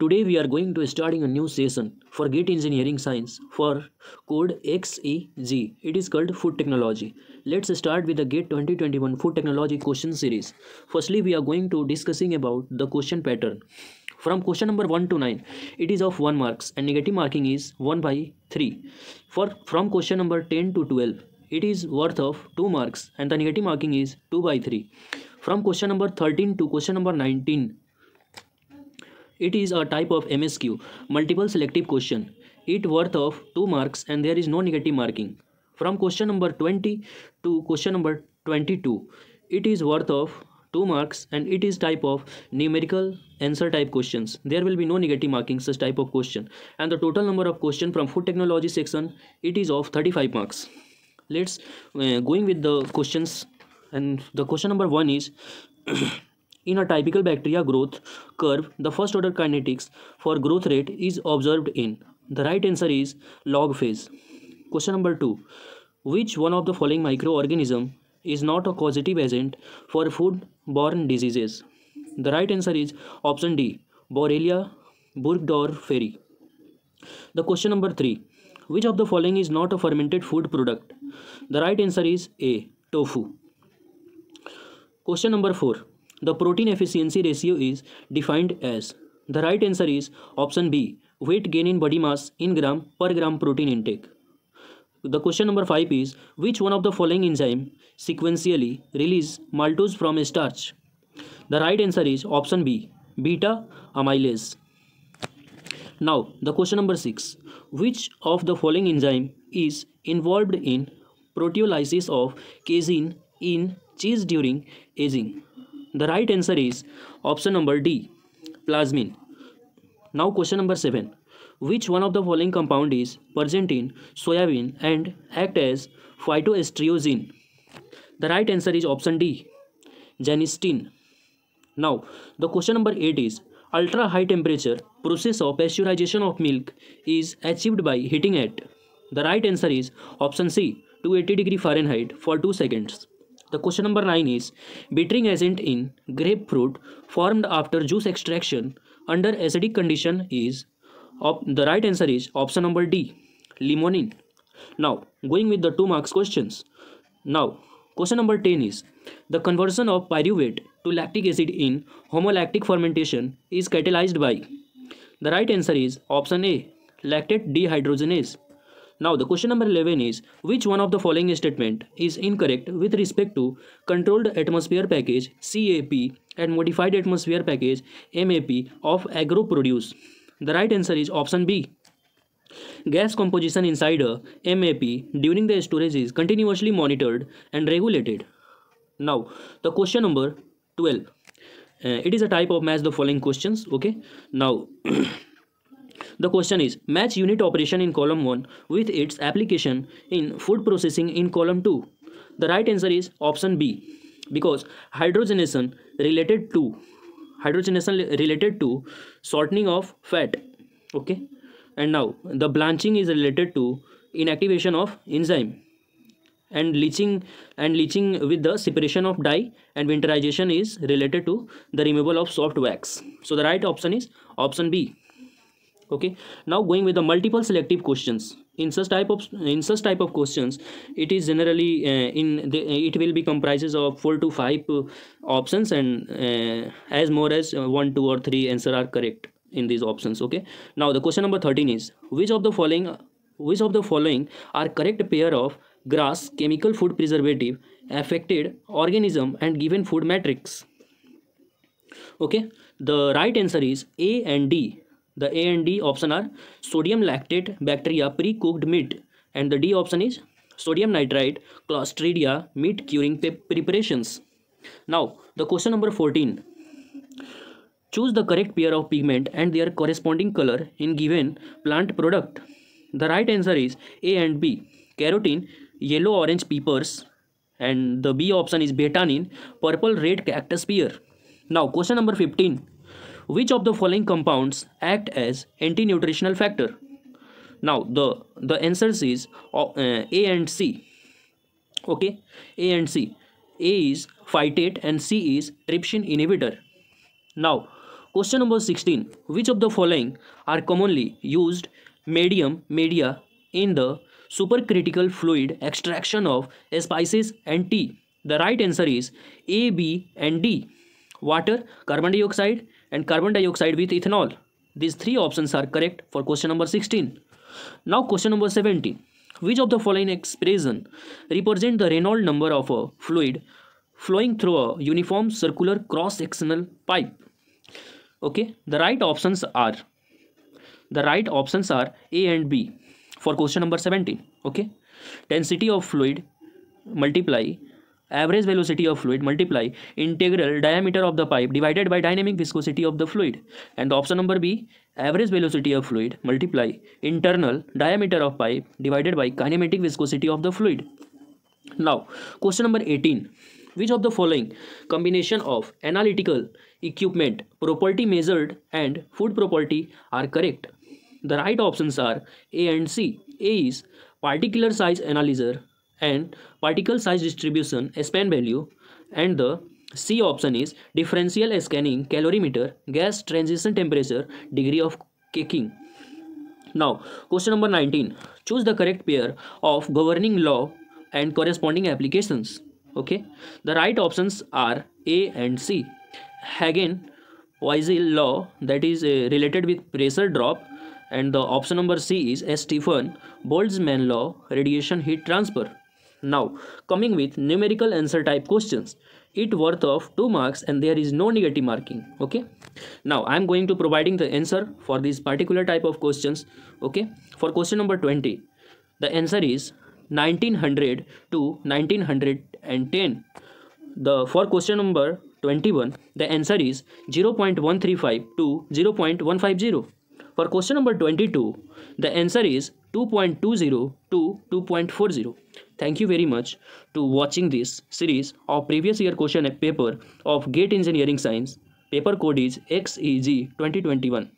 Today we are going to starting a new session for Gate Engineering Science for code XEG. It is called Food Technology. Let's start with the Gate 2021 Food Technology question series. Firstly, we are going to discussing about the question pattern. From question number 1 to 9, it is of 1 marks and negative marking is 1 by 3. For from question number 10 to 12, it is worth of 2 marks and the negative marking is 2 by 3. From question number 13 to question number 19, it is a type of MSQ, multiple selective question. It worth of 2 marks and there is no negative marking. From question number 20 to question number 22, it is worth of 2 marks and it is type of numerical answer type questions. There will be no negative marking such type of question. And the total number of question from food technology section, it is of 35 marks. Let's uh, going with the questions and the question number 1 is In a typical bacteria growth curve, the first order kinetics for growth rate is observed in. The right answer is log phase. Question number 2. Which one of the following microorganism is not a causative agent for food-borne diseases? The right answer is option D. Borrelia burgdorferi. The question number 3. Which of the following is not a fermented food product? The right answer is A. Tofu. Question number 4. The protein efficiency ratio is defined as the right answer is option B weight gain in body mass in gram per gram protein intake. The question number 5 is which one of the following enzyme sequentially release maltose from starch? The right answer is option B beta amylase. Now the question number 6 which of the following enzyme is involved in proteolysis of casein in cheese during aging? The right answer is option number D, plasmin. Now question number 7. Which one of the following compound is present in soybean and act as phytoestrogen? The right answer is option D, genistein. Now, the question number 8 is ultra high temperature process of pasteurization of milk is achieved by heating at the right answer is option C 280 degree Fahrenheit for 2 seconds. The question number 9 is bittering agent in grapefruit formed after juice extraction under acidic condition is the right answer is option number D limonene. Now going with the 2 marks questions. Now question number 10 is the conversion of pyruvate to lactic acid in homolactic fermentation is catalyzed by the right answer is option A lactate dehydrogenase. Now the question number 11 is which one of the following statement is incorrect with respect to controlled atmosphere package CAP and modified atmosphere package MAP of agro produce. The right answer is option B. Gas composition inside a MAP during the storage is continuously monitored and regulated. Now the question number 12. Uh, it is a type of match the following questions okay now The question is match unit operation in column 1 with its application in food processing in column 2. The right answer is option B because hydrogenation related to hydrogenation related to shortening of fat okay and now the blanching is related to inactivation of enzyme and leaching and leaching with the separation of dye and winterization is related to the removal of soft wax so the right option is option b okay now going with the multiple selective questions in such type of in such type of questions it is generally uh, in the uh, it will be comprises of four to five uh, options and uh, as more as one two or three answer are correct in these options okay now the question number 13 is which of the following which of the following are correct pair of grass chemical food preservative affected organism and given food matrix okay the right answer is a and d the A and D option are sodium lactate bacteria pre-cooked meat and the D option is sodium nitrite clostridia meat curing preparations. Now the question number 14. Choose the correct pair of pigment and their corresponding color in given plant product. The right answer is A and B. Carotene, yellow-orange peppers and the B option is betanin, purple-red cactus pear. Now question number 15 which of the following compounds act as anti-nutritional factor? Now the the answers is uh, A and C. Okay, A and C. A is phytate and C is trypsin inhibitor. Now question number 16 which of the following are commonly used medium media in the supercritical fluid extraction of spices and tea the right answer is a b and d water carbon dioxide and carbon dioxide with ethanol these three options are correct for question number 16 now question number 17 which of the following expression represent the Reynolds number of a fluid flowing through a uniform circular cross sectional pipe okay the right options are the right options are a and b for question number 17 okay density of fluid multiply average velocity of fluid multiply integral diameter of the pipe divided by dynamic viscosity of the fluid and the option number b average velocity of fluid multiply internal diameter of pipe divided by kinematic viscosity of the fluid now question number 18 which of the following combination of analytical equipment property measured and food property are correct the right options are a and c a is particular size analyzer and particle size distribution span value and the C option is differential scanning calorimeter gas transition temperature degree of caking now question number 19 choose the correct pair of governing law and corresponding applications okay the right options are A and C Hagen Weisel law that is uh, related with pressure drop and the option number C is Stefan Boltzmann law radiation heat transfer now, coming with numerical answer type questions, it worth of 2 marks and there is no negative marking, okay? Now, I am going to providing the answer for this particular type of questions, okay? For question number 20, the answer is 1900 to 1910. The for question number 21, the answer is 0.135 to 0.150. For question number 22, the answer is 2.20 to 2.40. Thank you very much to watching this series of previous year question paper of GATE Engineering Science. Paper code is XEG 2021.